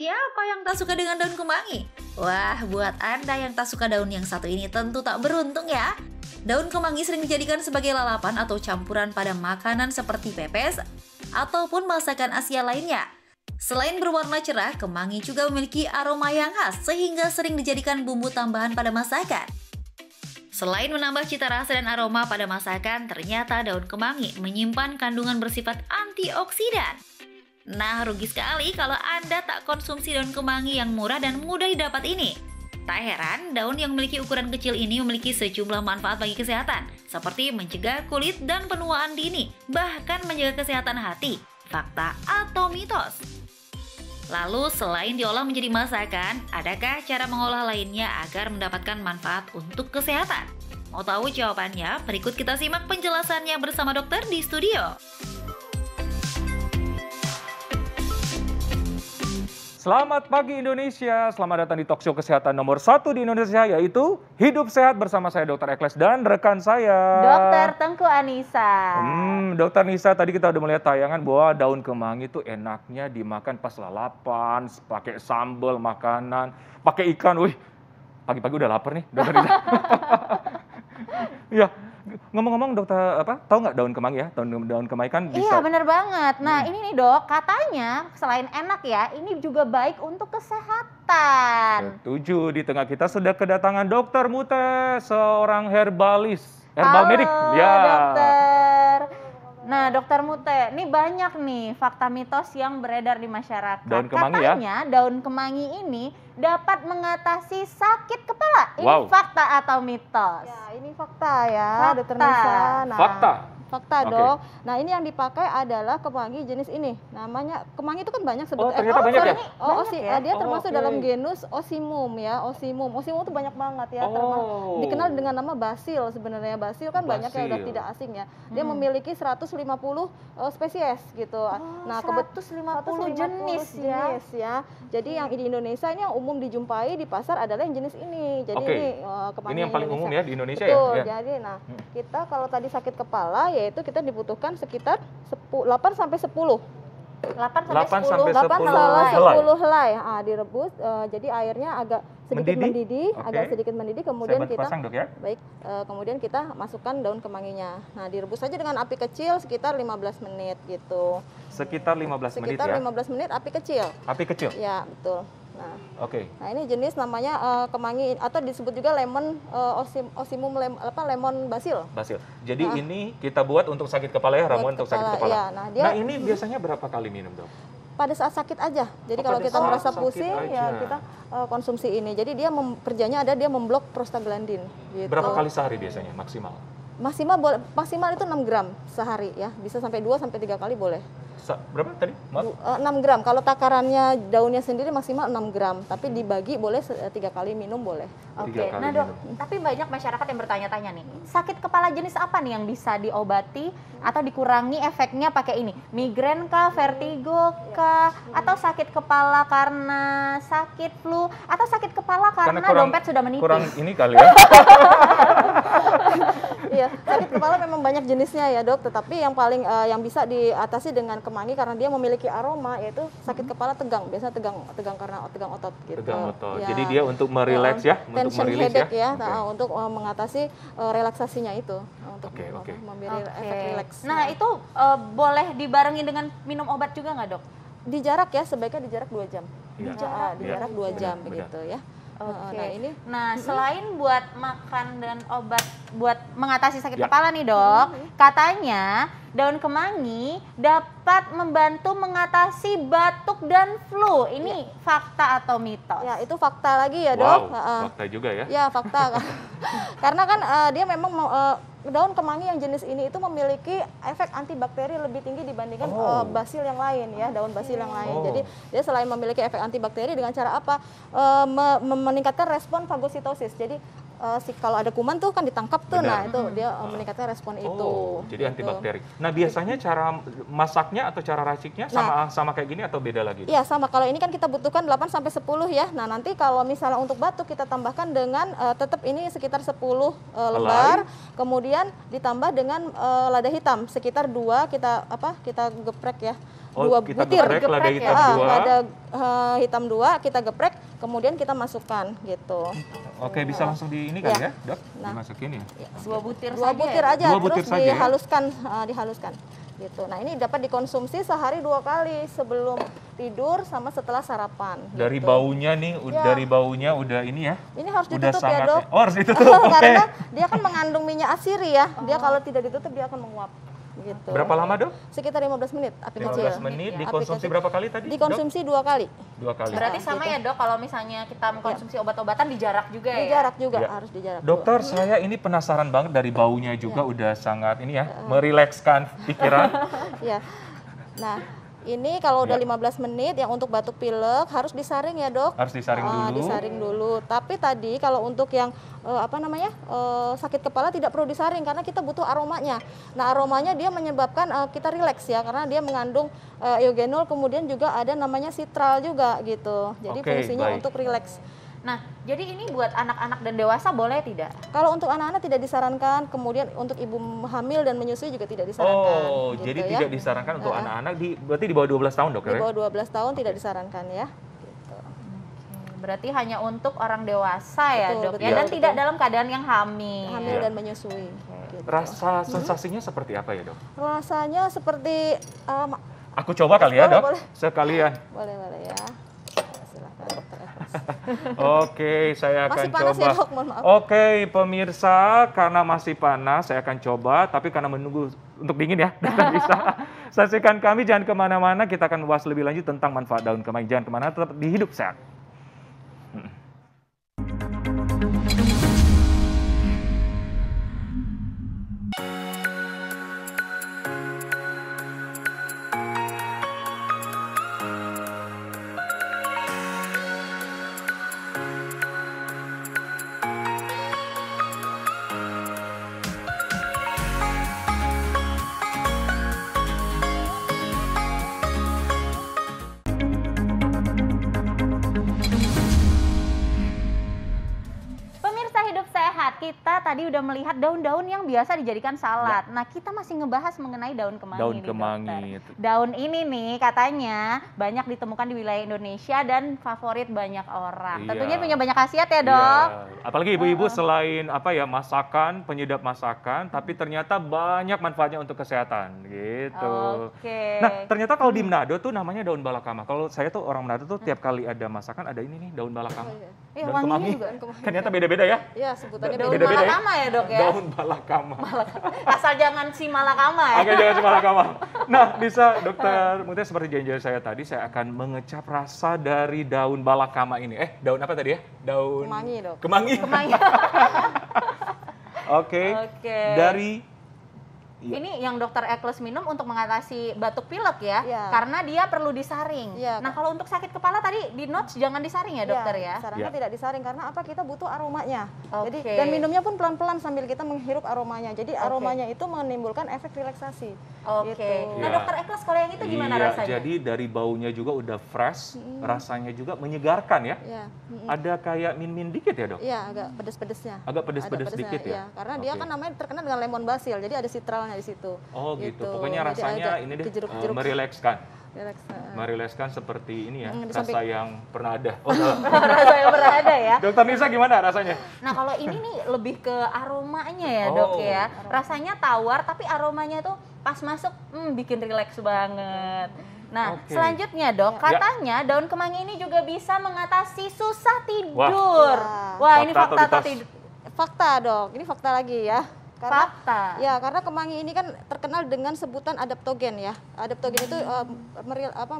Siapa yang tak suka dengan daun kemangi? Wah, buat Anda yang tak suka daun yang satu ini tentu tak beruntung ya. Daun kemangi sering dijadikan sebagai lalapan atau campuran pada makanan seperti pepes ataupun masakan Asia lainnya. Selain berwarna cerah, kemangi juga memiliki aroma yang khas sehingga sering dijadikan bumbu tambahan pada masakan. Selain menambah cita rasa dan aroma pada masakan, ternyata daun kemangi menyimpan kandungan bersifat antioksidan Nah, rugi sekali kalau Anda tak konsumsi daun kemangi yang murah dan mudah didapat ini. Tak heran, daun yang memiliki ukuran kecil ini memiliki sejumlah manfaat bagi kesehatan, seperti mencegah kulit dan penuaan dini, bahkan menjaga kesehatan hati. Fakta atau mitos? Lalu, selain diolah menjadi masakan, adakah cara mengolah lainnya agar mendapatkan manfaat untuk kesehatan? Mau tahu jawabannya? Berikut kita simak penjelasannya bersama dokter di studio. Selamat pagi Indonesia, selamat datang di talk kesehatan nomor satu di Indonesia yaitu Hidup Sehat bersama saya Dr. Ekles dan rekan saya. Dr. Tengku Anissa. Hmm, Dr. Nisa tadi kita udah melihat tayangan bahwa daun kemangi itu enaknya dimakan pas lalapan, pakai sambal makanan, pakai ikan. Wih, pagi-pagi udah lapar nih Dokter Nisa. ya, Ngomong-ngomong dokter apa? Tahu nggak daun kemangi ya? Daun daun kemangi kan iya, bisa. Iya benar banget. Nah hmm. ini nih dok, katanya selain enak ya, ini juga baik untuk kesehatan. Setuju. Di tengah kita sudah kedatangan dokter Mute, seorang herbalis, herbal Halo, medik. Ya. Dokter. Nah, Dokter Mute, ini banyak nih fakta mitos yang beredar di masyarakat. Daun kemangi ya? Katanya, ya? daun kemangi ini dapat mengatasi sakit kepala. Ini fakta atau mitos? Ya, ini fakta ya, fakta. Dokter Nisa. Nah, fakta fakta okay. dong. Nah ini yang dipakai adalah kemangi jenis ini. Namanya kemangi itu kan banyak sebetulnya. Oh ternyata eh, oh, banyak ya? oh, osi, ya? Eh, dia oh, termasuk okay. dalam genus Osimum ya, Osimum. Osimum itu banyak banget ya. Oh. dikenal dengan nama basil sebenarnya. Basil kan ya, basil. banyak yang udah tidak asing ya. Dia hmm. memiliki 150 uh, eh, spesies gitu. Oh, nah kebetulan 150, jenis, jenis ya. ya. Jadi okay. yang di Indonesia ini yang umum dijumpai di pasar adalah yang jenis ini. Jadi okay. ini uh, eh, kemangi ini yang paling Indonesia. umum ya di Indonesia ya? Betul, ya. Jadi nah hmm. kita kalau tadi sakit kepala ya yaitu kita dibutuhkan sekitar 10, 8 sampai 10 8 sampai 10 8 sampai 10 helai. helai. Ah, direbus uh, jadi airnya agak sedikit mendidih, mendidih okay. agak sedikit mendidih kemudian kita pasang, dok, ya. baik uh, kemudian kita masukkan daun kemanginya. Nah, direbus saja dengan api kecil sekitar 15 menit gitu. Sekitar 15 sekitar menit 15 ya. Sekitar 15 menit api kecil. Api kecil. Ya, betul. Nah, oke. Okay. Nah, ini jenis namanya uh, kemangi atau disebut juga lemon uh, osim, osimum lem, apa lemon basil. Basil. Jadi nah, ini kita buat untuk sakit kepala ya, ramuan untuk sakit kepala. Ya, nah, dia, nah, ini biasanya berapa kali minum, Dok? Pada saat sakit aja. Jadi oh, kalau kita merasa pusing ya, aja. ya kita uh, konsumsi ini. Jadi dia mem, kerjanya ada dia memblok prostaglandin gitu. Berapa kali sehari biasanya maksimal? Maksimal maksimal itu 6 gram sehari ya. Bisa sampai 2 sampai 3 kali boleh berapa tadi? Maaf. 6 eh, gram. Kalau takarannya daunnya sendiri maksimal 6 gram, tapi dibagi boleh eh, tiga kali minum boleh. Oke. Okay. Nah, Dok, tapi banyak masyarakat yang bertanya-tanya nih, sakit kepala jenis apa nih yang bisa diobati atau dikurangi efeknya pakai ini? Migrain kah, vertigo kah, atau sakit kepala karena sakit flu atau sakit kepala karena, karena kurang, dompet sudah menipis? Kurang ini kali ya. iya sakit kepala memang banyak jenisnya ya dok tetapi yang paling uh, yang bisa diatasi dengan kemangi karena dia memiliki aroma yaitu sakit hmm. kepala tegang biasanya tegang tegang karena tegang otot gitu tegang otot ya. jadi dia untuk merileks iya. ya, ya tension untuk headache ya, ya okay. Nah, untuk uh, mengatasi uh, relaksasinya itu nah, untuk okay, okay. okay. efek rileks nah iya. itu uh, boleh dibarengin dengan minum obat juga nggak dok di jarak ya sebaiknya di jarak dua jam ya. di jarak, iya. di jarak dua jam begitu ya Okay. Nah, ini nah, selain buat makan dan obat buat mengatasi sakit ya. kepala nih, Dok, mm-hmm. katanya daun kemangi dapat membantu mengatasi batuk dan flu. Ini ya. fakta atau mitos? Ya, itu fakta lagi ya, Dok. Wow, uh, fakta juga ya. Ya, fakta. Karena kan uh, dia memang uh, daun kemangi yang jenis ini itu memiliki efek antibakteri lebih tinggi dibandingkan oh. uh, basil yang lain ya daun basil yang lain. Oh. Jadi dia selain memiliki efek antibakteri dengan cara apa uh, me meningkatkan respon fagositosis. Jadi uh, si kalau ada kuman tuh kan ditangkap tuh, nah, Benar. nah itu dia uh, eh, ah. meningkatkan respon oh, itu. Jadi gitu. antibakteri. Nah biasanya cara masaknya atau cara raciknya nah. sama nah, sama kayak gini atau beda lagi? Iya sama. Kalau ini kan kita butuhkan 8 sampai sepuluh ya. Nah nanti kalau misalnya untuk batuk kita tambahkan dengan uh, eh, tetap ini sekitar 10 uh, lembar, Alay. kemudian ditambah dengan uh, lada hitam sekitar dua kita apa kita geprek ya oh, dua kita butir geprek, geprek lada ya? hitam ya. dua lada uh, eh, hitam dua kita geprek kemudian kita masukkan gitu oke okay, bisa langsung di ini kan ya, ya dok nah, dimasukin ya, ya dua butir dua saja butir ya? aja dua butir terus saja dihaluskan ya? uh, dihaluskan gitu. Nah ini dapat dikonsumsi sehari dua kali sebelum tidur sama setelah sarapan. Dari gitu. baunya nih, ya. dari baunya udah ini ya. Ini harus udah ditutup sangat, ya dok. Oh, harus ditutup. okay. Karena dia kan mengandung minyak asiri ya. Dia oh. kalau tidak ditutup dia akan menguap. Gitu. Berapa lama dok? Sekitar 15 menit api 15 kecil. menit iya, dikonsumsi berapa kali tadi? Dikonsumsi dua kali. Dua kali. Berarti nah, sama gitu. ya dok kalau misalnya kita iya. mengkonsumsi ya. obat-obatan di jarak juga ya? di jarak juga ya. harus jarak. Dokter juga. saya ini penasaran banget dari baunya juga ya. udah sangat ini ya ya. merilekskan pikiran. ya. Nah ini kalau udah ya. 15 menit yang untuk batuk pilek harus disaring ya, Dok? Harus disaring ah, dulu. disaring dulu. Tapi tadi kalau untuk yang uh, apa namanya? Uh, sakit kepala tidak perlu disaring karena kita butuh aromanya. Nah, aromanya dia menyebabkan uh, kita rileks ya karena dia mengandung uh, eugenol kemudian juga ada namanya citral juga gitu. Jadi okay, fungsinya baik. untuk rileks. Nah, jadi ini buat anak-anak dan dewasa boleh tidak? Kalau untuk anak-anak tidak disarankan, kemudian untuk ibu hamil dan menyusui juga tidak disarankan. Oh, gitu jadi ya. tidak disarankan untuk anak-anak di berarti di bawah 12 tahun, Dok, ya? Di bawah 12 tahun okay. tidak disarankan ya. Gitu. Berarti hanya untuk orang dewasa ya, betul, ya, Dok, betul, ya dan betul. Iya. tidak dalam keadaan yang hamil. Hamil ya. dan menyusui. Gitu. Rasa mhm. sensasinya hmm. seperti apa ya, Dok? Rasanya seperti um, Aku coba kali ya, Dok. Boleh. Sekalian. Boleh, boleh ya. Oke, saya akan panas coba. Ya, Oke, okay, Oke, pemirsa, karena masih panas, saya akan coba. Tapi karena menunggu untuk dingin ya, tidak bisa. Saksikan kami, jangan kemana-mana. Kita akan bahas lebih lanjut tentang manfaat daun kemangi. Jangan kemana-mana, tetap dihidup hidup sehat. ¡Gracias! tadi udah melihat daun-daun yang biasa dijadikan salad. Ya. Nah, kita masih ngebahas mengenai daun kemangi. Daun nih, kemangi. Dokter. Daun ini nih katanya banyak ditemukan di wilayah Indonesia dan favorit banyak orang. Iya. Tentunya punya banyak khasiat ya, Dok. Iya. Apalagi ibu-ibu uh. selain apa ya masakan, penyedap masakan, tapi ternyata banyak manfaatnya untuk kesehatan gitu. Oke. Okay. Nah, ternyata kalau di Manado tuh namanya daun balakama. Kalau saya tuh orang Manado tuh tiap kali ada masakan ada ini nih daun balakama. Oh, iya. iya. Daun eh, kemangi. Juga. Ternyata beda-beda ya? Iya, sebutannya beda-beda. Ya malakama ya dok ya? Daun malakama. malakama. Asal jangan si malakama ya. Oke, jangan si malakama. Nah, bisa dokter Mutia seperti janji saya tadi, saya akan mengecap rasa dari daun balakama ini. Eh, daun apa tadi ya? Daun... Kemangi dok. Kemangi. Kemangi. Oke. okay. okay. Dari Ya. Ini yang dokter Ekles minum untuk mengatasi batuk pilek ya, ya. karena dia perlu disaring. Ya. Nah kalau untuk sakit kepala tadi di notes jangan disaring ya iya, dokter ya. ya? Sarannya ya. tidak disaring karena apa kita butuh aromanya. Okay. Jadi dan minumnya pun pelan-pelan sambil kita menghirup aromanya. Jadi okay. aromanya itu menimbulkan efek relaksasi. Oke. Okay. Gitu. Nah iya. dokter Ekles kalau yang itu gimana ya, rasanya? Jadi dari baunya juga udah fresh, hmm. rasanya juga menyegarkan ya. ya. Hmm. Ada kayak min-min dikit ya dok? Iya agak pedes-pedesnya. Agak pedes-pedes dikit ya. ya. Karena okay. dia kan namanya terkenal dengan lemon basil, jadi ada citral awalnya di situ. Oh gitu. gitu. Pokoknya rasanya ini deh kejeruk -kejeruk. Uh, merilekskan. Relaxan. Merilekskan seperti ini ya, hmm, rasa samping. yang pernah ada. Oh, rasa yang pernah ada ya. Dokter Nisa gimana rasanya? Nah kalau ini nih lebih ke aromanya ya oh. dok ya. Rasanya tawar tapi aromanya tuh pas masuk hmm, bikin rileks banget. Nah, okay. selanjutnya dok, ya. katanya ya. daun kemangi ini juga bisa mengatasi susah tidur. Wah, Wah. Wah fakta ini fakta atau tidur. Fakta dok, ini fakta lagi ya. Karena, Fakta. Ya, karena kemangi ini kan terkenal dengan sebutan adaptogen ya. Adaptogen itu uh, eh, meril, apa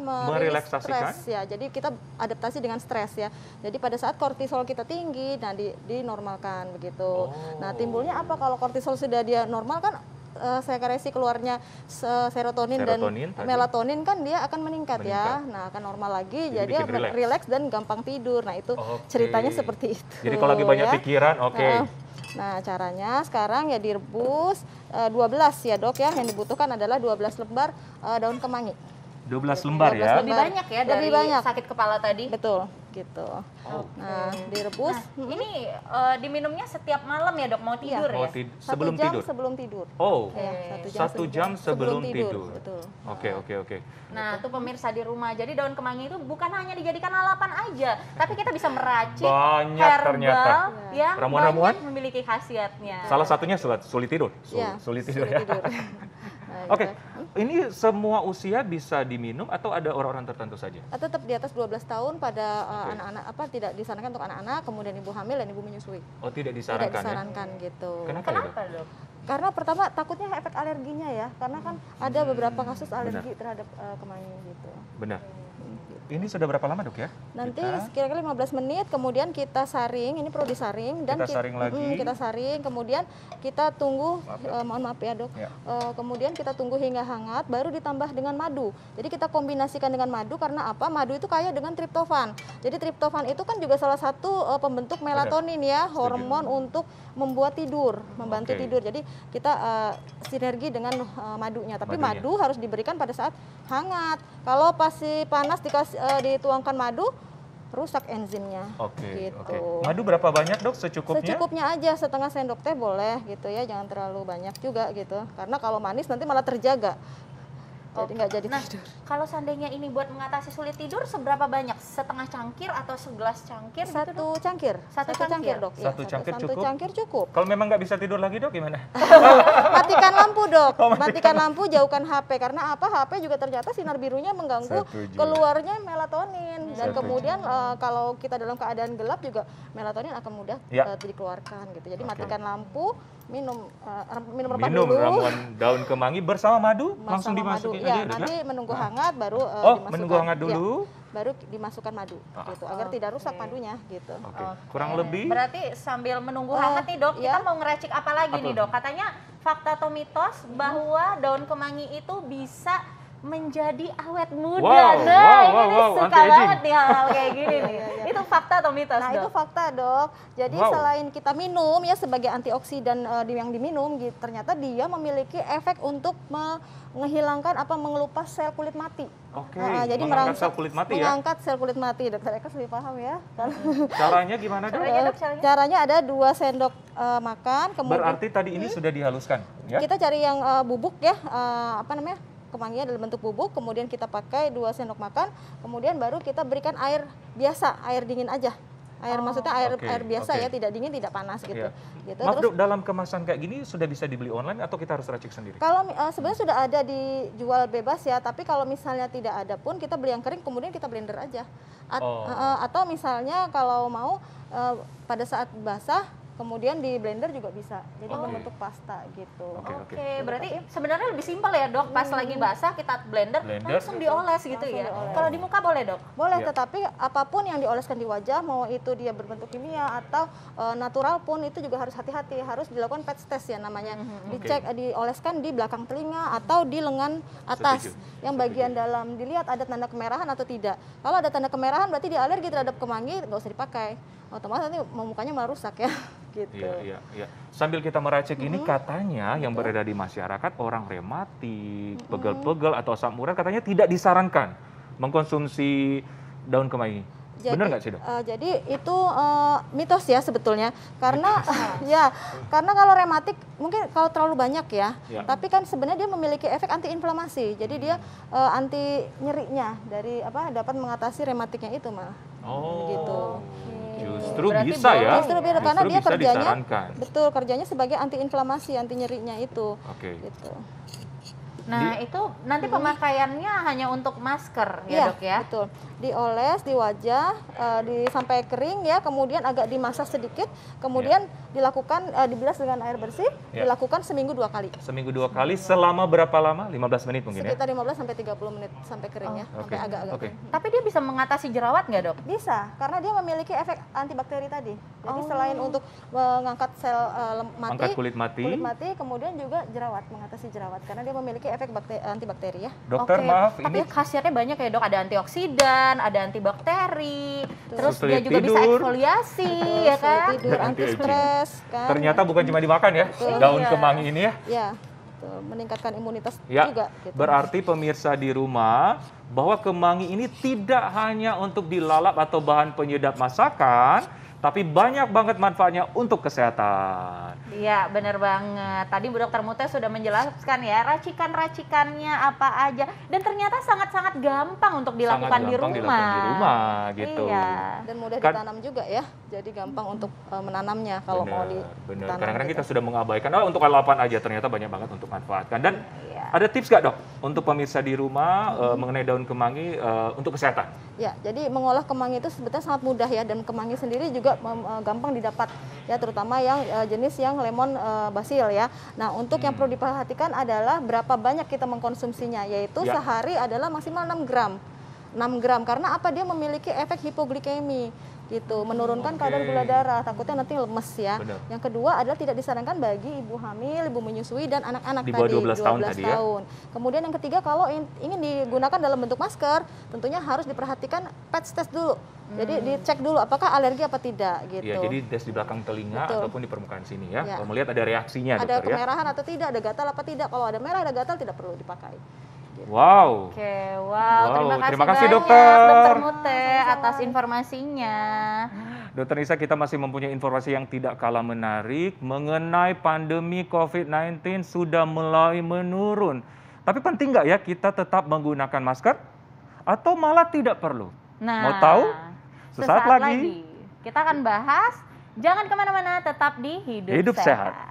stres ya. Jadi kita adaptasi dengan stres ya. Jadi pada saat kortisol kita tinggi, nah di, dinormalkan begitu. Oh. Nah, timbulnya apa kalau kortisol sudah dia normal kan uh, sekresi keluarnya serotonin, serotonin dan tadi. melatonin kan dia akan meningkat, ya. meningkat. ya. Nah, akan normal lagi jadi, jadi dia relax. dan gampang tidur. Nah, itu okay. ceritanya seperti itu. Jadi kalau lagi banyak ya. pikiran, oke. Okay. Uh, Nah, caranya sekarang ya direbus e, eh, 12 ya, Dok ya. Yang dibutuhkan adalah 12 lembar e, daun kemangi. 12 lembar 12 ya. Lembar. Lebih banyak ya dari lebih banyak. sakit kepala tadi. Betul gitu. Oh. Nah, direbus. Nah, hmm. Ini uh, diminumnya setiap malam ya, Dok, mau iya. tidur iya. ya? Mau tid satu sebelum jam tidur. sebelum tidur. Oh. Okay. Iya, satu jam, satu jam sebelum, sebelum tidur. Oke, nah. oke, oke. Nah, itu pemirsa di rumah. Jadi daun kemangi itu bukan hanya dijadikan lalapan aja, tapi kita bisa meracik banyak herbal ternyata. yang ramuan-ramuan memiliki khasiatnya. Salah satunya sulit, iya, tidur. Sulit, ya. tidur ya. Oke, okay. ini semua usia bisa diminum atau ada orang-orang tertentu saja? Eh, tetap di atas 12 tahun pada eh, anak-anak okay. apa tidak disarankan untuk anak-anak, kemudian ibu hamil dan ibu menyusui. Oh, tidak disarankan. Tidak disarankan ya? gitu. Kenapa, ya, Kenapa dok? karena pertama takutnya efek alerginya ya karena kan ada beberapa kasus alergi Benar. terhadap uh, eh, kemangi gitu. Benar. Gitu. Ini sudah berapa lama dok ya? Nanti kira-kira 15 menit, kemudian kita saring, ini perlu disaring dan kita, kita saring lagi. kita saring, kemudian kita tunggu, uh, mohon maaf ya dok. Ya. Uh, kemudian kita tunggu hingga hangat, baru ditambah dengan madu. Jadi kita kombinasikan dengan madu karena apa? Madu itu kaya dengan triptofan. Jadi triptofan itu kan juga salah satu uh, pembentuk melatonin ya, hormon Setuju. untuk membuat tidur, membantu okay. tidur. Jadi kita uh, sinergi dengan uh, madunya. Tapi madunya. madu harus diberikan pada saat hangat. Kalau pasti panas dikasih uh, dituangkan madu rusak enzimnya. Oke. Okay, gitu. Okay. Madu berapa banyak dok secukupnya? Secukupnya aja setengah sendok teh boleh gitu ya, jangan terlalu banyak juga gitu. Karena kalau manis nanti malah terjaga jadi nggak jadi nah, tidur. Kalau seandainya ini buat mengatasi sulit tidur, seberapa banyak? Setengah cangkir atau segelas cangkir? Gitu, satu gitu, cangkir. Satu, cangkir. cangkir dok. Iya, satu, ya, cangkir satu, cukup. Satu cangkir cukup. Kalau memang nggak bisa tidur lagi dok, gimana? matikan lampu dok. Oh, matikan. matikan lampu, jauhkan HP karena apa? HP juga ternyata sinar birunya mengganggu Setuju. keluarnya melatonin dan Setuju. kemudian uh, kalau kita dalam keadaan gelap juga melatonin akan mudah ya. uh, dikeluarkan gitu. Jadi okay. matikan lampu, minum uh, minum minum dulu. ramuan daun kemangi bersama madu, Masama langsung dimasukin. Madu ya, nanti menunggu nah. hangat baru uh, oh, dimasukkan. menunggu hangat iya, dulu. Ya baru dimasukkan madu ah. gitu agar okay. Oh, tidak rusak madunya gitu. Okay. Okay. Kurang lebih. Berarti sambil menunggu eh, hangat nih Dok, ya? kita iya. mau ngeracik apa lagi apa? nih Dok? Katanya fakta atau mitos bahwa daun kemangi itu bisa menjadi awet muda. Wow, nah, wow, ini wow, suka anti banget nih hal-hal kayak gini nih. Iya, iya, iya. itu fakta atau mitos? Nah, dok? itu fakta, Dok. Jadi wow. selain kita minum ya sebagai antioksidan uh, yang diminum gitu, ternyata dia memiliki efek untuk menghilangkan apa mengelupas sel kulit mati. Oke. Okay. Nah, jadi mengangkat sel kulit mati mengangkat ya. sel kulit mati, Dokter Eka lebih paham ya. Caranya gimana, Dok? Caranya, dok caranya? caranya ada dua sendok uh, makan kemudian Berarti tadi ini hmm, sudah dihaluskan ya. Kita cari yang uh, bubuk ya, uh, apa namanya? kemanginya dalam bentuk bubuk, kemudian kita pakai 2 sendok makan, kemudian baru kita berikan air biasa, air dingin aja. Air oh, maksudnya air okay, air biasa okay. ya, tidak dingin, tidak panas gitu. Yeah. Gitu. Maaf, Terus dok, dalam kemasan kayak gini sudah bisa dibeli online atau kita harus racik sendiri? Kalau uh, sebenarnya sudah ada dijual bebas ya, tapi kalau misalnya tidak ada pun kita beli yang kering kemudian kita blender aja. At, oh. uh, atau misalnya kalau mau uh, pada saat basah kemudian di blender juga bisa jadi oh. membentuk pasta gitu oke okay, okay. okay, berarti sebenarnya lebih simpel ya dok pas hmm. lagi basah kita blender, blender langsung gitu. dioles gitu langsung ya dioles. kalau di muka boleh dok boleh ya. tetapi apapun yang dioleskan di wajah mau itu dia berbentuk kimia atau uh, natural pun itu juga harus hati-hati harus dilakukan pet test ya namanya mm dicek okay. dioleskan di belakang telinga atau di lengan atas Setuju. yang bagian Setuju. dalam dilihat ada tanda kemerahan atau tidak kalau ada tanda kemerahan berarti dia alergi terhadap kemangi nggak usah dipakai otomatis nanti memukanya malah rusak ya gitu. Iya, iya, iya. Sambil kita meracik mm -hmm. ini katanya gitu. yang beredar di masyarakat orang rematik, pegel-pegel atau asam urat katanya tidak disarankan mengkonsumsi daun kemangi. Jadi, Benar nggak sih dok? Uh, jadi itu uh, mitos ya sebetulnya karena ya karena kalau rematik mungkin kalau terlalu banyak ya, ya. tapi kan sebenarnya dia memiliki efek antiinflamasi jadi dia uh, anti nyerinya dari apa dapat mengatasi rematiknya itu malah. Oh. Gitu. Justru Berarti bisa ya. Justru justru karena dia kerjanya disarankan. betul kerjanya sebagai antiinflamasi, anti nyerinya itu. Oke. Okay. Gitu. Nah, di, itu nanti hmm. pemakaiannya hanya untuk masker ya, ya Dok ya. betul. Dioles di wajah uh, di sampai kering ya, kemudian agak dimasak sedikit, kemudian ya dilakukan uh, dibilas dengan air bersih ya. dilakukan seminggu dua kali. Seminggu dua kali selama berapa lama? 15 menit mungkin Sekitar ya. Sekitar 15 sampai 30 menit sampai kering oh. ya, okay. sampai agak-agak. Okay. Tapi dia bisa mengatasi jerawat nggak, Dok? Bisa, karena dia memiliki efek antibakteri tadi. Jadi oh. selain untuk mengangkat sel uh, mati, Angkat kulit mati, kulit mati, kemudian juga jerawat, mengatasi jerawat karena dia memiliki efek bakteri, antibakteri ya. Dokter, okay. maaf Tapi ini khasiatnya banyak ya, Dok. Ada antioksidan, ada antibakteri, Tuh. terus dia juga tidur. bisa eksfoliasi, ya kan? Tidur, anti stres stres kan. Ternyata bukan cuma dimakan ya, Betul. daun iya. kemangi ini ya. Iya. Meningkatkan imunitas ya. juga gitu. Berarti pemirsa di rumah bahwa kemangi ini tidak hanya untuk dilalap atau bahan penyedap masakan, tapi banyak banget manfaatnya untuk kesehatan. Iya, bener banget. Tadi Bu Dokter Mute sudah menjelaskan ya, racikan-racikannya apa aja. Dan ternyata sangat-sangat gampang untuk dilakukan sangat gampang di rumah. dilakukan di rumah, gitu. Iya. Dan mudah kan, ditanam juga ya, jadi gampang untuk e, menanamnya kalau bener, mau ditanam. Bener, kadang-kadang gitu. kita. sudah mengabaikan, oh untuk halaman aja ternyata banyak banget untuk manfaatkan. Dan iya. Ada tips nggak dok untuk pemirsa di rumah hmm. uh, mengenai daun kemangi uh, untuk kesehatan? Ya, jadi mengolah kemangi itu sebetulnya sangat mudah ya dan kemangi sendiri juga uh, gampang didapat ya terutama yang uh, jenis yang lemon uh, basil ya. Nah untuk hmm. yang perlu diperhatikan adalah berapa banyak kita mengkonsumsinya yaitu ya. sehari adalah maksimal 6 gram. 6 gram karena apa dia memiliki efek hipoglikemi gitu menurunkan okay. kadar gula darah takutnya nanti lemes ya Benar. yang kedua adalah tidak disarankan bagi ibu hamil ibu menyusui dan anak-anak tadi 12, 12 tahun, tadi ya? kemudian yang ketiga kalau ingin digunakan dalam bentuk masker tentunya harus diperhatikan pet test dulu hmm. jadi dicek dulu apakah alergi apa tidak iya, gitu ya jadi tes di belakang telinga Betul. ataupun di permukaan sini ya, ya. kalau melihat ada reaksinya ada dokter, ya. kemerahan ya? atau tidak ada gatal apa tidak kalau ada merah ada gatal tidak perlu dipakai gitu. Wow. Oke, wow. wow. Terima kasih, terima kasih banyak, dokter. Dokter Mute atas informasinya. Dokter Nisa, kita masih mempunyai informasi yang tidak kalah menarik mengenai pandemi COVID-19 sudah mulai menurun. Tapi penting nggak ya kita tetap menggunakan masker atau malah tidak perlu? Nah, mau tahu? Sesaat, sesaat lagi. lagi kita akan bahas. Jangan kemana-mana, tetap di hidup, hidup sehat. sehat.